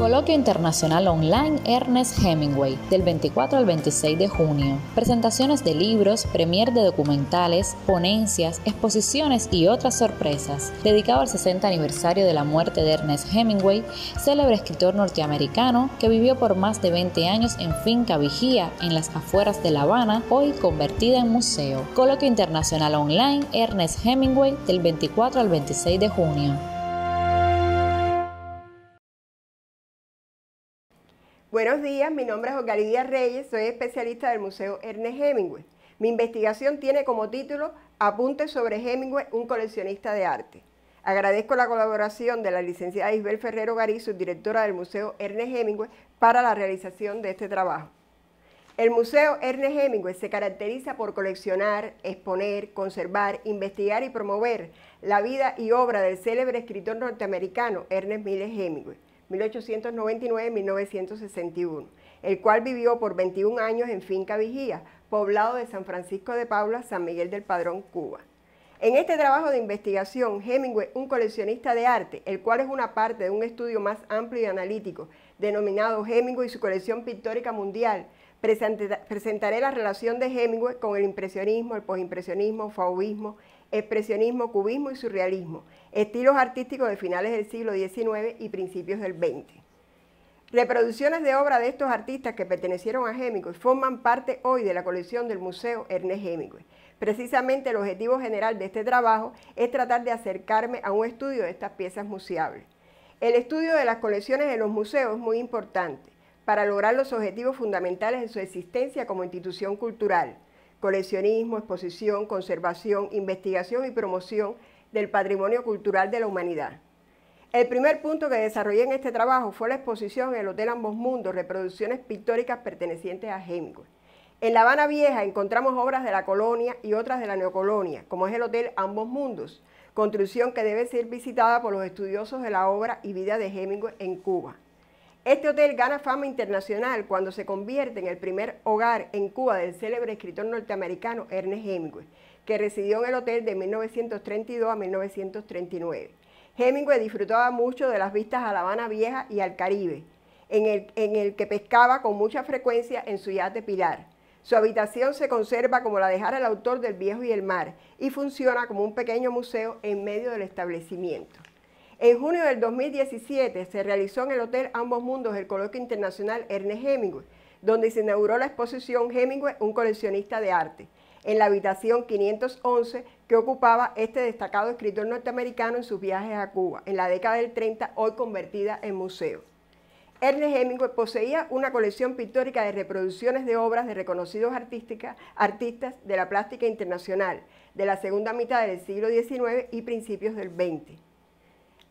Coloquio Internacional Online Ernest Hemingway, del 24 al 26 de junio. Presentaciones de libros, premier de documentales, ponencias, exposiciones y otras sorpresas. Dedicado al 60 aniversario de la muerte de Ernest Hemingway, célebre escritor norteamericano que vivió por más de 20 años en Finca Vigía, en las afueras de La Habana, hoy convertida en museo. Coloquio Internacional Online Ernest Hemingway, del 24 al 26 de junio. Buenos días, mi nombre es Ocalidía Reyes, soy especialista del Museo Ernest Hemingway. Mi investigación tiene como título Apuntes sobre Hemingway, un coleccionista de arte. Agradezco la colaboración de la licenciada Isabel Ferrero Garizo, directora del Museo Ernest Hemingway, para la realización de este trabajo. El Museo Ernest Hemingway se caracteriza por coleccionar, exponer, conservar, investigar y promover la vida y obra del célebre escritor norteamericano Ernest Miles Hemingway. 1899-1961, el cual vivió por 21 años en Finca Vigía, poblado de San Francisco de Paula, San Miguel del Padrón, Cuba. En este trabajo de investigación, Hemingway, un coleccionista de arte, el cual es una parte de un estudio más amplio y analítico, denominado Hemingway y su colección pictórica mundial, presentaré la relación de Hemingway con el impresionismo, el posimpresionismo, fauvismo, expresionismo, cubismo y surrealismo, estilos artísticos de finales del siglo XIX y principios del XX. Reproducciones de obra de estos artistas que pertenecieron a Hemingway forman parte hoy de la colección del Museo Ernest Hemingway. Precisamente el objetivo general de este trabajo es tratar de acercarme a un estudio de estas piezas museables. El estudio de las colecciones de los museos es muy importante para lograr los objetivos fundamentales de su existencia como institución cultural, coleccionismo, exposición, conservación, investigación y promoción del patrimonio cultural de la humanidad. El primer punto que desarrollé en este trabajo fue la exposición en el Hotel Ambos Mundos, reproducciones pictóricas pertenecientes a Hemingway. En La Habana Vieja encontramos obras de la colonia y otras de la neocolonia, como es el Hotel Ambos Mundos, construcción que debe ser visitada por los estudiosos de la obra y vida de Hemingway en Cuba. Este hotel gana fama internacional cuando se convierte en el primer hogar en Cuba del célebre escritor norteamericano Ernest Hemingway, que residió en el hotel de 1932 a 1939. Hemingway disfrutaba mucho de las vistas a La Habana Vieja y al Caribe, en el, que pescaba con mucha frecuencia en su yate Pilar. Su habitación se conserva como la dejara el autor del Viejo y el Mar y funciona como un pequeño museo en medio del establecimiento. En junio del 2017 se realizó en el Hotel Ambos Mundos el coloquio internacional Ernest Hemingway, donde se inauguró la exposición Hemingway, un coleccionista de arte, en la habitación 511 que ocupaba este destacado escritor norteamericano en sus viajes a Cuba, en la década del 30, hoy convertida en museo. Ernest Hemingway poseía una colección pictórica de reproducciones de obras de reconocidos artistas de la plástica internacional de la segunda mitad del siglo XIX y principios del XX.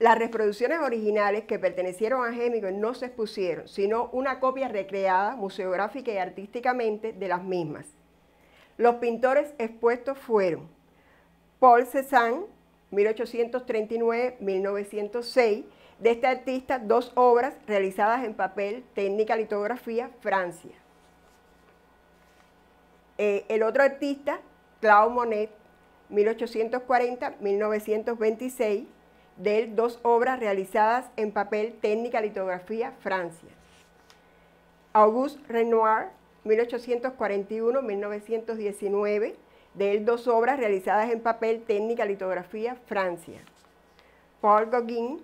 Las reproducciones originales que pertenecieron a Gémico no se expusieron, sino una copia recreada museográfica y artísticamente de las mismas. Los pintores expuestos fueron Paul Cézanne, 1839-1906, de este artista dos obras realizadas en papel, técnica litografía, Francia. Eh, el otro artista, Claude Monet, 1840-1926, de él dos obras realizadas en papel técnica litografía Francia. Auguste Renoir, 1841-1919, de él dos obras realizadas en papel técnica litografía Francia. Paul Gauguin,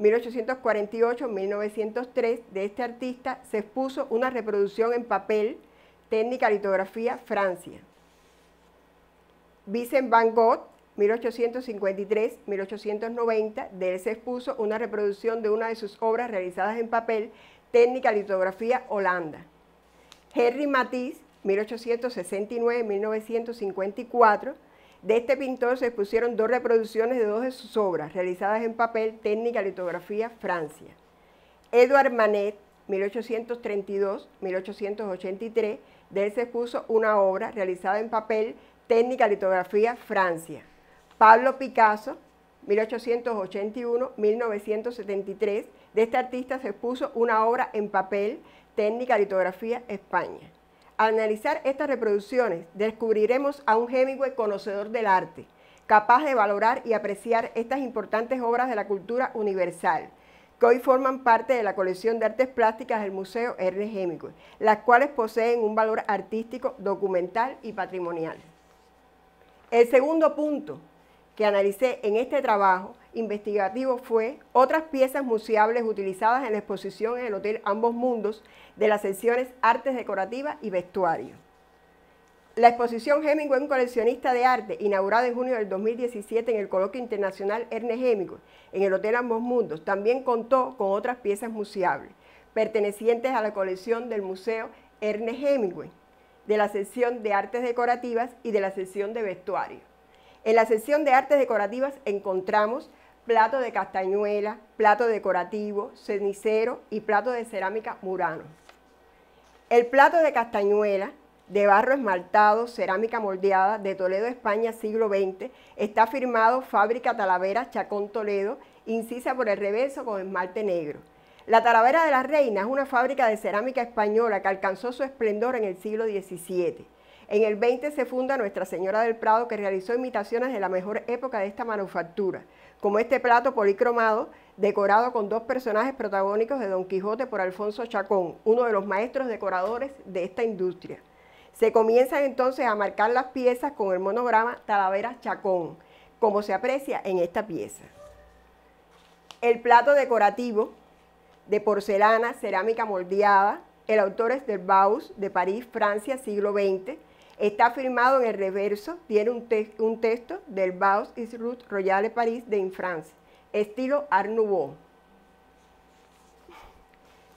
1848-1903, de este artista se expuso una reproducción en papel técnica litografía Francia. Vincent Van Gogh, 1853-1890, de él se expuso una reproducción de una de sus obras realizadas en papel, técnica litografía Holanda. Henry Matisse, 1869-1954, de este pintor se expusieron dos reproducciones de dos de sus obras, realizadas en papel, técnica litografía Francia. Edouard Manet, 1832-1883, de él se expuso una obra realizada en papel, técnica litografía Francia. Pablo Picasso, 1881-1973, de este artista se expuso una obra en papel, técnica litografía España. Al analizar estas reproducciones, descubriremos a un Hemingway conocedor del arte, capaz de valorar y apreciar estas importantes obras de la cultura universal, que hoy forman parte de la colección de artes plásticas del Museo Ernest Hemingway, las cuales poseen un valor artístico, documental y patrimonial. El segundo punto que analicé en este trabajo investigativo fue otras piezas museables utilizadas en la exposición en el Hotel Ambos Mundos de las secciones Artes Decorativas y Vestuario. La exposición Hemingway, un coleccionista de arte, inaugurada en junio del 2017 en el Coloquio Internacional Ernest Hemingway, en el Hotel Ambos Mundos, también contó con otras piezas museables, pertenecientes a la colección del Museo Ernest Hemingway, de la sección de Artes Decorativas y de la sección de Vestuario. En la sección de artes decorativas encontramos plato de castañuela, plato decorativo, cenicero y plato de cerámica murano. El plato de castañuela de barro esmaltado, cerámica moldeada de Toledo, España, siglo XX, está firmado Fábrica Talavera Chacón Toledo, incisa por el reverso con esmalte negro. La Talavera de la Reina es una fábrica de cerámica española que alcanzó su esplendor en el siglo XVII. En el 20 se funda Nuestra Señora del Prado, que realizó imitaciones de la mejor época de esta manufactura, como este plato policromado decorado con dos personajes protagónicos de Don Quijote por Alfonso Chacón, uno de los maestros decoradores de esta industria. Se comienzan entonces a marcar las piezas con el monograma Talavera Chacón, como se aprecia en esta pieza. El plato decorativo de porcelana, cerámica moldeada, el autor es del Baus de París, Francia, siglo XX, Está firmado en el reverso, tiene un, texto del Baus is royal de París de Infrance, estilo Art Nouveau.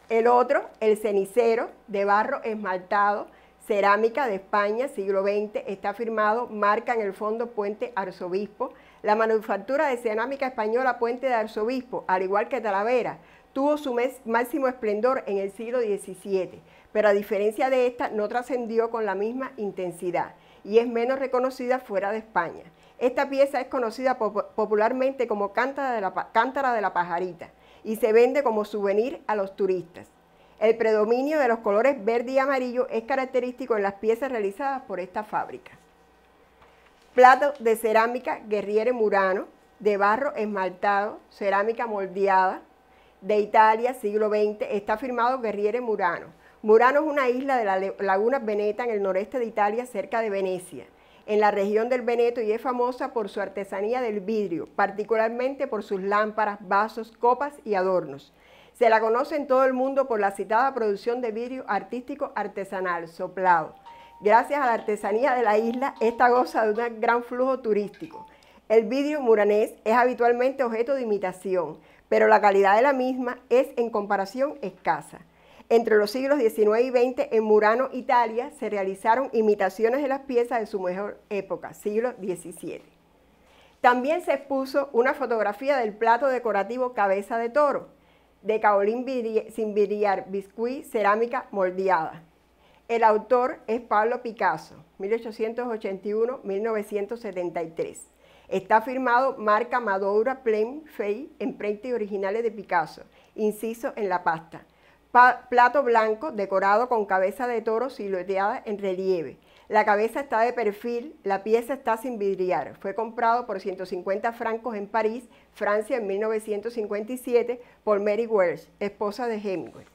El otro, el cenicero de barro esmaltado, cerámica de España, siglo XX, está firmado, marca en el fondo Puente Arzobispo, la manufactura de cerámica española Puente de Arzobispo, al igual que Talavera, tuvo su máximo esplendor en el siglo XVII, pero a diferencia de esta no trascendió con la misma intensidad y es menos reconocida fuera de España. Esta pieza es conocida popularmente como cántara de, la, cántara de la pajarita y se vende como souvenir a los turistas. El predominio de los colores verde y amarillo es característico en las piezas realizadas por esta fábrica. Plato de cerámica guerriere murano, de barro esmaltado, cerámica moldeada, de Italia, siglo XX, está firmado Guerriere Murano. Murano es una isla de la laguna Veneta en el noreste de Italia, cerca de Venecia, en la región del Veneto y es famosa por su artesanía del vidrio, particularmente por sus lámparas, vasos, copas y adornos. Se la conoce en todo el mundo por la citada producción de vidrio artístico artesanal, soplado. Gracias a la artesanía de la isla, esta goza de un gran flujo turístico. El vidrio muranés es habitualmente objeto de imitación, pero la calidad de la misma es en comparación escasa. Entre los siglos XIX y XX en Murano, Italia, se realizaron imitaciones de las piezas de su mejor época, siglo XVII. También se expuso una fotografía del plato decorativo Cabeza de Toro, de caolín sin vidriar, biscuit, cerámica moldeada. El autor es Pablo Picasso, 1881-1973. Está firmado marca Madoura Plain Fey, y originales de Picasso, inciso en la pasta. plato blanco decorado con cabeza de toro silueteada en relieve. La cabeza está de perfil, la pieza está sin vidriar. Fue comprado por 150 francos en París, Francia, en 1957 por Mary Wells, esposa de Hemingway.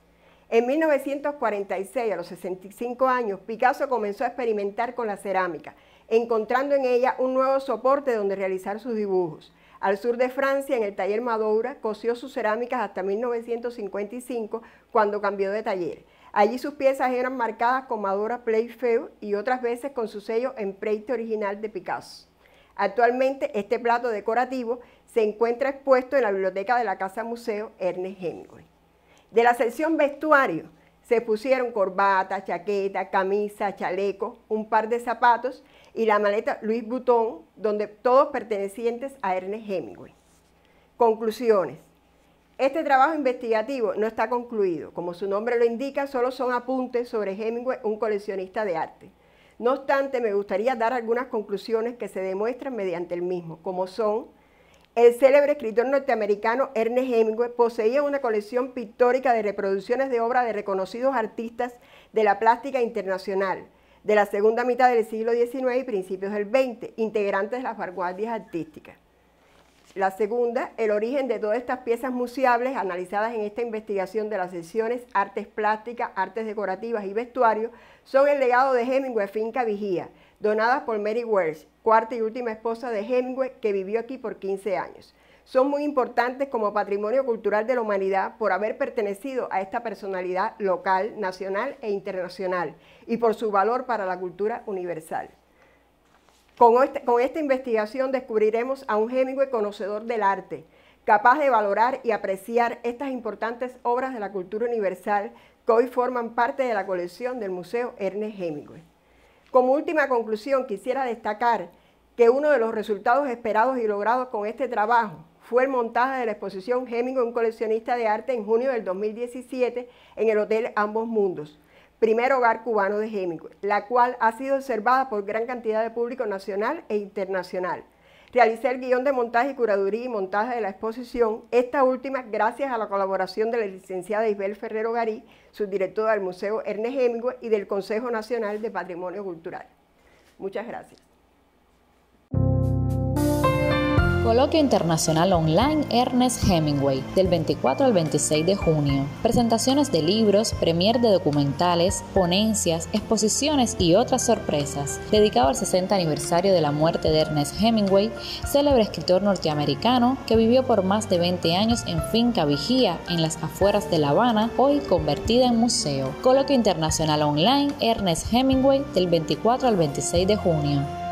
En 1946, a los 65 años, Picasso comenzó a experimentar con la cerámica, encontrando en ella un nuevo soporte donde realizar sus dibujos. Al sur de Francia, en el taller Madura, cosió sus cerámicas hasta 1955, cuando cambió de taller. Allí sus piezas eran marcadas con madura Playfeo y otras veces con su sello en empreite original de Picasso. Actualmente este plato decorativo se encuentra expuesto en la biblioteca de la Casa Museo Ernest Hemingway. De la sección vestuario se pusieron corbata, chaqueta, camisa, chaleco, un par de zapatos y la maleta Luis Butón, donde todos pertenecientes a Ernest Hemingway. Conclusiones. Este trabajo investigativo no está concluido. Como su nombre lo indica, solo son apuntes sobre Hemingway, un coleccionista de arte. No obstante, me gustaría dar algunas conclusiones que se demuestran mediante el mismo, como son el célebre escritor norteamericano Ernest Hemingway poseía una colección pictórica de reproducciones de obras de reconocidos artistas de la plástica internacional de la segunda mitad del siglo XIX y principios del XX, integrantes de las vanguardias artísticas. La segunda, el origen de todas estas piezas museables analizadas en esta investigación de las sesiones Artes Plásticas, Artes Decorativas y Vestuario son el legado de Hemingway Finca Vigía, donadas por Mary Wells, cuarta y última esposa de Hemingway que vivió aquí por 15 años. Son muy importantes como patrimonio cultural de la humanidad por haber pertenecido a esta personalidad local, nacional e internacional y por su valor para la cultura universal. Este, con, esta investigación descubriremos a un Hemingway conocedor del arte, capaz de valorar y apreciar estas importantes obras de la cultura universal que hoy forman parte de la colección del Museo Ernest Hemingway. Como última conclusión, quisiera destacar que uno de los resultados esperados y logrados con este trabajo fue el montaje de la exposición Hemingway, un coleccionista de arte, en junio del 2017 en el Hotel Ambos Mundos, primer hogar cubano de Hemingway, la cual ha sido observada por gran cantidad de público nacional e internacional. Realicé el guión de montaje y curaduría y montaje de la exposición, esta última gracias a la colaboración de la licenciada Isabel Ferrero Garí, subdirectora del Museo Ernest Hemingway y del Consejo Nacional de Patrimonio Cultural. Muchas gracias. Coloquio Internacional Online Ernest Hemingway, del 24 al 26 de junio. Presentaciones de libros, premier de documentales, ponencias, exposiciones y otras sorpresas. Dedicado al 60 aniversario de la muerte de Ernest Hemingway, célebre escritor norteamericano que vivió por más de 20 años en Finca Vigía, en las afueras de La Habana, hoy convertida en museo. Coloquio Internacional Online Ernest Hemingway, del 24 al 26 de junio.